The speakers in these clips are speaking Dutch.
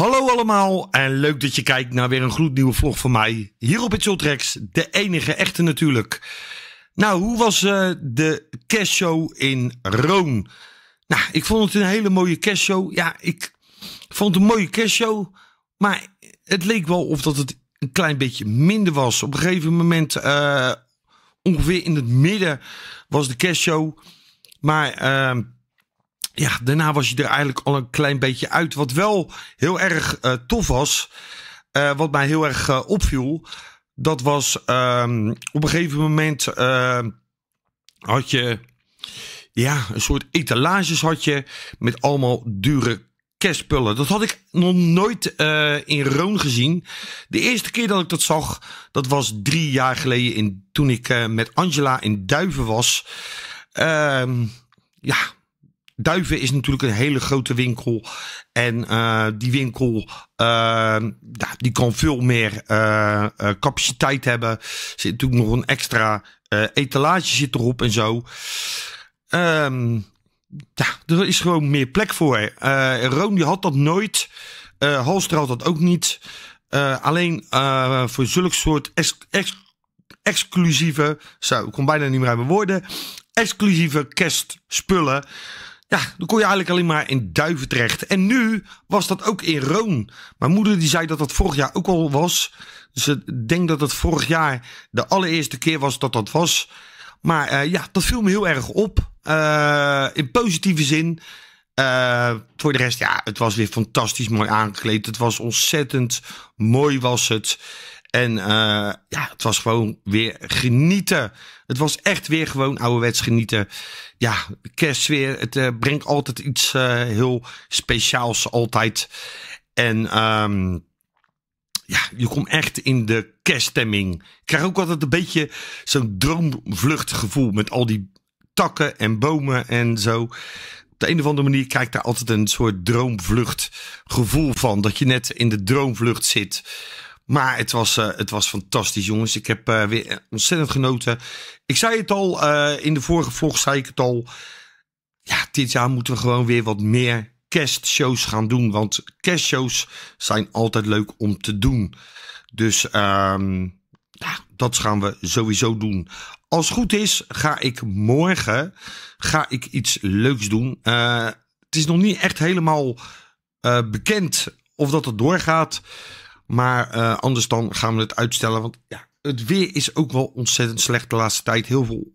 Hallo allemaal en leuk dat je kijkt naar weer een gloednieuwe vlog van mij. Hier op het de enige echte natuurlijk. Nou, hoe was eh, de de show in Rome? Nou, ik vond het een hele mooie show. Ja, ik vond het een mooie show, Maar het leek wel of dat het een klein beetje minder was. Op een gegeven moment, eh, ongeveer in het midden, was de show, Maar... Ehm, ja, daarna was je er eigenlijk al een klein beetje uit. Wat wel heel erg eh, tof was, eh, wat mij heel erg eh, opviel, dat was ehm, op een gegeven moment had je ja, een soort etalages had je met allemaal dure kespullen. Dat had ik nog nooit in Roon gezien. De eerste keer dat ik dat zag, dat was drie jaar geleden in, toen ik met Angela in Duiven was. Ehm, ja, Duiven is natuurlijk een hele grote winkel. En eh, die winkel ehm, die kan veel meer eh, eh, capaciteit hebben. Er zit natuurlijk nog een extra etalage zit erop en zo. Ehm, ja, er is gewoon meer plek voor. Roon die had dat nooit. Halster had dat ook niet. alleen voor zulk soort ex exclusieve, zo, ik kon bijna niet meer aan mijn woorden, exclusieve kerstspullen. Ja, dan kon je eigenlijk alleen maar in Duiven terecht. En nu was dat ook in Roon. Mijn moeder die zei dat dat vorig jaar ook al was. Dus ik denk dat het vorig jaar de allereerste keer was dat dat was. Maar eh, ja, dat viel me heel erg op. Eh, in positieve zin. Eh, voor de rest, ja, het was weer fantastisch mooi aangekleed. Het was ontzettend mooi was het. En eh, ja, het was gewoon weer genieten. Het was echt weer gewoon ouderwets genieten. Ja, weer. Het eh, brengt altijd iets eh, heel speciaals altijd. En ehm, ja, je komt echt in de kerststemming. Ik krijg ook altijd een beetje zo'n droomvluchtgevoel met al die takken en bomen en zo. Op de een of andere manier krijg ik daar altijd een soort droomvluchtgevoel van. Dat je net in de droomvlucht zit. Maar het was, eh, het was fantastisch, jongens. Ik heb eh, weer ontzettend genoten. Ik zei het al, eh, in de vorige vlog zei ik het al. Ja, dit jaar moeten we gewoon weer wat meer kerstshows gaan doen. Want kerstshows zijn altijd leuk om te doen. Dus ehm, ja, dat gaan we sowieso doen. Als het goed is, ga ik morgen ga ik iets leuks doen. het is nog niet echt helemaal bekend of dat het doorgaat. Maar eh, anders dan gaan we het uitstellen. Want ja, het weer is ook wel ontzettend slecht de laatste tijd. Heel veel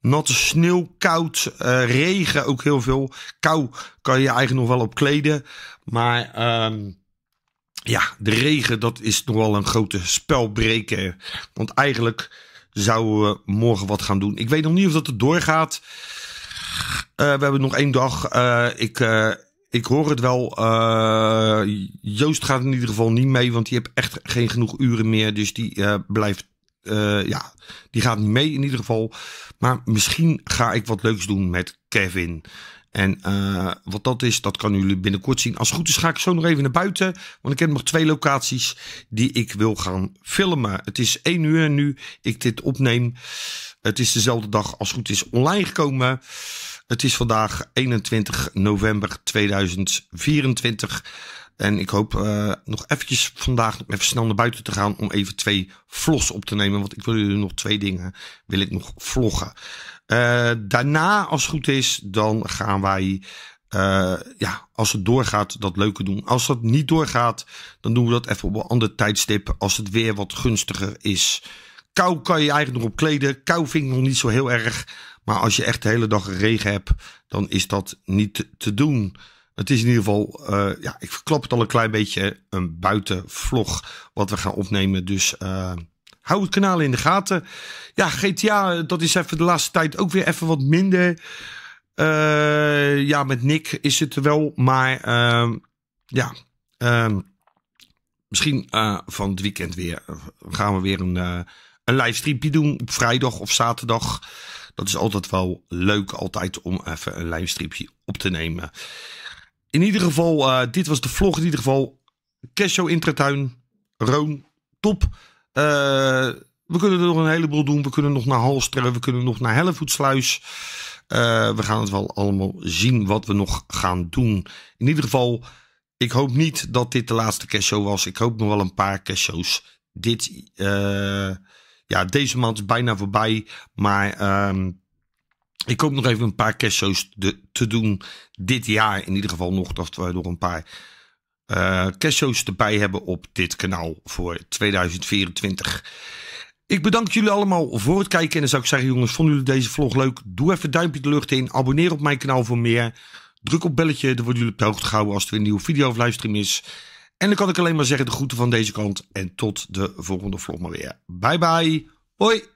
natte sneeuw, koud, eh, regen ook heel veel. Kou kan je eigenlijk nog wel op kleden. Maar ehm, ja, de regen dat is nog wel een grote spelbreker. Want eigenlijk zouden we morgen wat gaan doen. Ik weet nog niet of dat er doorgaat. Uh, we hebben nog één dag. ik, ik hoor het wel. Eh, Joost gaat in ieder geval niet mee, want die heeft echt geen genoeg uren meer. Dus die eh, blijft. Eh, ja, die gaat niet mee in ieder geval. Maar misschien ga ik wat leuks doen met Kevin. En wat dat is, dat kan jullie binnenkort zien. Als het goed is, ga ik zo nog even naar buiten. Want ik heb nog twee locaties die ik wil gaan filmen. Het is één uur nu ik dit opneem. Het is dezelfde dag als het goed is online gekomen. Het is vandaag 21 november 2024. En ik hoop eh, nog eventjes vandaag even snel naar buiten te gaan om even twee vlogs op te nemen. Want ik wil jullie nog twee dingen, wil ik nog vloggen. Eh, daarna, als het goed is, dan gaan wij eh, ja, als het doorgaat, dat leuke doen. Als dat niet doorgaat, dan doen we dat even op een ander tijdstip. Als het weer wat gunstiger is. Kou kan je eigenlijk nog op kleden. Kou vind ik nog niet zo heel erg. Maar als je echt de hele dag regen hebt, dan is dat niet te doen. Het is in ieder geval, eh, ja, ik verklap het al een klein beetje, een buitenvlog wat we gaan opnemen. Dus uh, hou het kanaal in de gaten. Ja, GTA, dat is even de laatste tijd ook weer even wat minder. Uh, ja, met Nick is het wel, maar ehm, ja, ehm, misschien van het weekend weer gaan we weer een een livestreampje doen op vrijdag of zaterdag. Dat is altijd wel leuk altijd om even een livestreampje op te nemen. In ieder geval, eh, dit was de vlog. In ieder geval, Casio Intratuin, Roon, top. Eh, we kunnen er nog een heleboel doen. We kunnen nog naar Halsteren, we kunnen nog naar Hellevoetsluis. Eh, we gaan het wel allemaal zien wat we nog gaan doen. In ieder geval, ik hoop niet dat dit de laatste show was. Ik hoop nog wel een paar cashows dit ja, deze maand is bijna voorbij. Maar ehm, ik hoop nog even een paar kerstshows te, te doen dit jaar. In ieder geval nog dat we door een paar uh, eh, kerstshows erbij hebben op dit kanaal voor 2024. Ik bedank jullie allemaal voor het kijken. En dan zou ik zeggen jongens, vonden jullie deze vlog leuk? Doe even een duimpje de lucht in. Abonneer op mijn kanaal voor meer. Druk op belletje, dan worden jullie op de hoogte gehouden als er een nieuwe video of livestream is. En dan kan ik alleen maar zeggen de groeten van deze kant. En tot de volgende vlog maar weer. Bye bye. Hoi.